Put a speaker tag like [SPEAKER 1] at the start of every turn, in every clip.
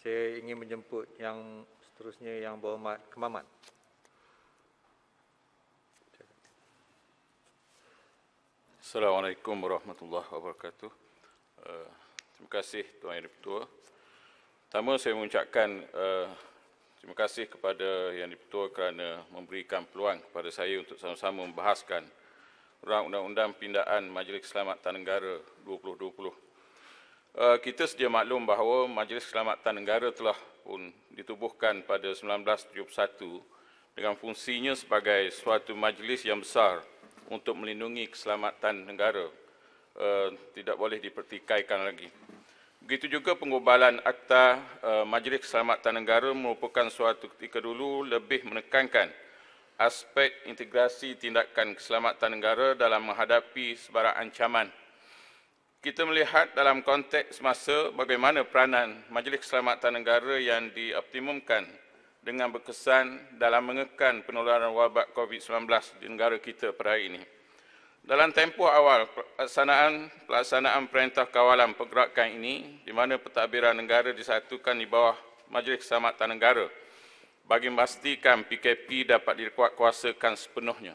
[SPEAKER 1] saya ingin menjemput yang seterusnya yang berhormat Kemaman. Assalamualaikum warahmatullahi wabarakatuh. Eh, terima kasih Tuan Yang Dipertua. Pertama saya mengucapkan eh, terima kasih kepada Yang Dipertua kerana memberikan peluang kepada saya untuk sama-sama membahaskan Undang-Undang Pindaan Majlis Selamat Tanah Negara 2020 Eh, kita sedia maklum bahawa Majlis Keselamatan Negara telah pun ditubuhkan pada 1971 dengan fungsinya sebagai suatu majlis yang besar untuk melindungi keselamatan negara. Eh, tidak boleh dipertikaikan lagi. Begitu juga pengubalan Akta eh, Majlis Keselamatan Negara merupakan suatu ketika dulu lebih menekankan aspek integrasi tindakan keselamatan negara dalam menghadapi sebarang ancaman kita melihat dalam konteks masa bagaimana peranan Majlis Keselamatan Negara yang dioptimumkan dengan berkesan dalam mengekan penularan wabak COVID-19 di negara kita pada hari ini. Dalam tempoh awal pelaksanaan, pelaksanaan perintah kawalan pergerakan ini di mana pentadbiran negara disatukan di bawah Majlis Keselamatan Negara bagi memastikan PKP dapat dikuatkuasakan sepenuhnya.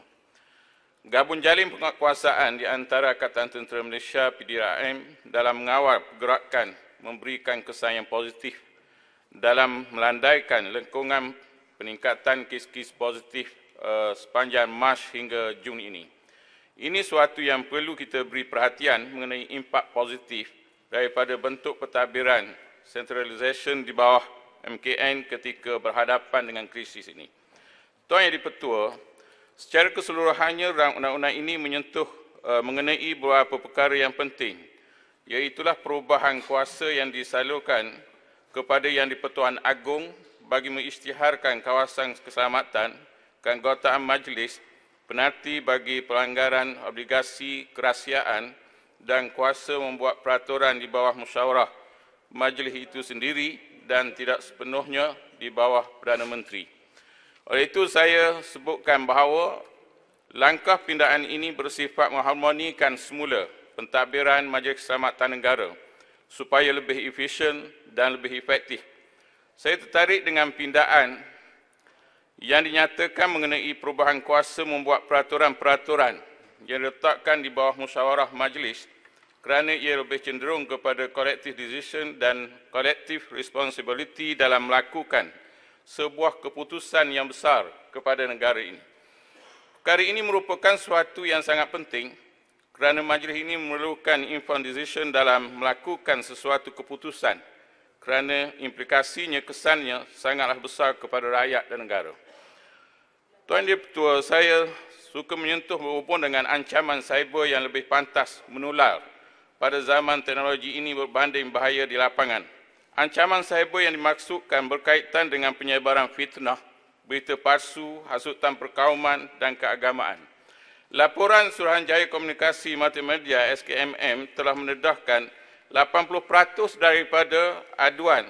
[SPEAKER 1] Gabung jalin penguasaan di antara Katan Tentera Malaysia PDRM dalam mengawal pergerakan memberikan kesan yang positif dalam melandaikan lengkungan peningkatan kes-kes positif uh, sepanjang Mac hingga Jun ini. Ini suatu yang perlu kita beri perhatian mengenai impak positif daripada bentuk pentadbiran centralisation di bawah MKN ketika berhadapan dengan krisis ini. Tuan Yang di Secara keseluruhannya, undang-undang ini menyentuh eh, mengenai beberapa perkara yang penting, iaitulah perubahan kuasa yang disalurkan kepada Yang di-Pertuan Agong bagi mengisytiharkan kawasan keselamatan keanggotaan majlis penalti bagi pelanggaran obligasi kerahsiaan dan kuasa membuat peraturan di bawah musyawarah majlis itu sendiri dan tidak sepenuhnya di bawah Perdana Menteri. Oleh itu saya sebutkan bahawa langkah pindaan ini bersifat mengharmonikan semula pentadbiran Majlis Keselamatan Negara supaya lebih efisien dan lebih efektif. Saya tertarik dengan pindaan yang dinyatakan mengenai perubahan kuasa membuat peraturan-peraturan yang diletakkan di bawah musyawarah majlis kerana ia lebih cenderung kepada collective decision dan collective responsibility dalam melakukan sebuah keputusan yang besar kepada negara ini. Perkara ini merupakan suatu yang sangat penting kerana majlis ini memerlukan informed decision dalam melakukan sesuatu keputusan kerana implikasinya, kesannya sangatlah besar kepada rakyat dan negara. Tuan Dia Petua, saya suka menyentuh berhubung dengan ancaman cyber yang lebih pantas menular pada zaman teknologi ini berbanding bahaya di lapangan. Ancaman cyber yang dimaksudkan berkaitan dengan penyebaran fitnah, berita palsu, hasutan perkauman dan keagamaan. Laporan Suruhanjaya Komunikasi Multimedia SKMM telah mendedahkan 80% daripada aduan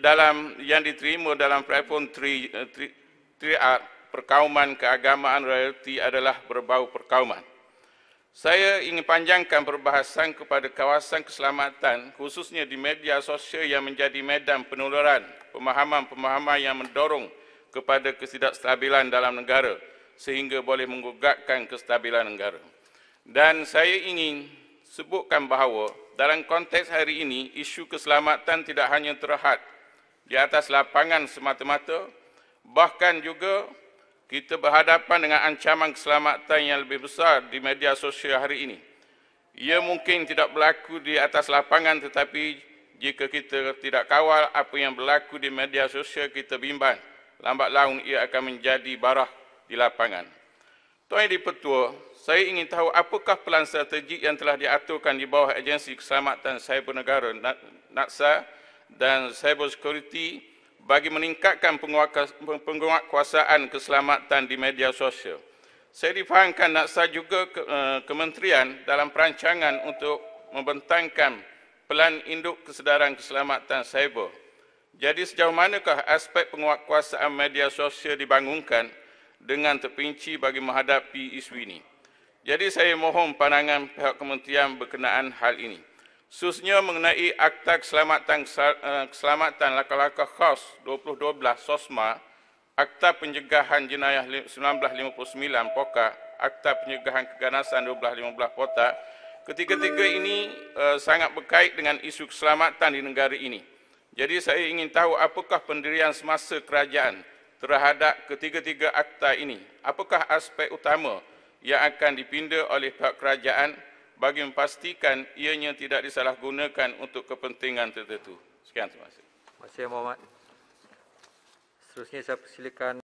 [SPEAKER 1] dalam yang diterima dalam platform 3 3 eh, perkauman keagamaan royalty adalah berbau perkauman. Saya ingin panjangkan perbahasan kepada kawasan keselamatan khususnya di media sosial yang menjadi medan penularan pemahaman-pemahaman yang mendorong kepada ketidakstabilan dalam negara sehingga boleh menggugatkan kestabilan negara. Dan saya ingin sebutkan bahawa dalam konteks hari ini isu keselamatan tidak hanya terhad di atas lapangan semata-mata bahkan juga kita berhadapan dengan ancaman keselamatan yang lebih besar di media sosial hari ini. Ia mungkin tidak berlaku di atas lapangan tetapi jika kita tidak kawal apa yang berlaku di media sosial kita bimbang. Lambat laun ia akan menjadi barah di lapangan. Tuan Yang Dipertua, saya ingin tahu apakah pelan strategi yang telah diaturkan di bawah Agensi Keselamatan Cyber Negara NATSA dan Cyber Security bagi meningkatkan penguatkuasaan keselamatan di media sosial. Saya difahamkan NAKSA juga ke, uh, kementerian dalam perancangan untuk membentangkan pelan induk kesedaran keselamatan cyber. Jadi sejauh manakah aspek penguatkuasaan media sosial dibangunkan dengan terpinci bagi menghadapi isu ini? Jadi saya mohon pandangan pihak kementerian berkenaan hal ini khususnya mengenai Akta Keselamatan eh, Keselamatan laka Khas 2012 SOSMA, Akta Penjegahan Jenayah 1959 POKA, Akta Penjegahan Keganasan 1215 POTA, ketiga-tiga ini uh, sangat berkait dengan isu keselamatan di negara ini. Jadi saya ingin tahu apakah pendirian semasa kerajaan terhadap ketiga-tiga akta ini? Apakah aspek utama yang akan dipindah oleh pihak kerajaan bagi memastikan ianya tidak disalahgunakan untuk kepentingan tertentu. Sekian terima kasih. Terima kasih Muhammad. Seterusnya saya persilakan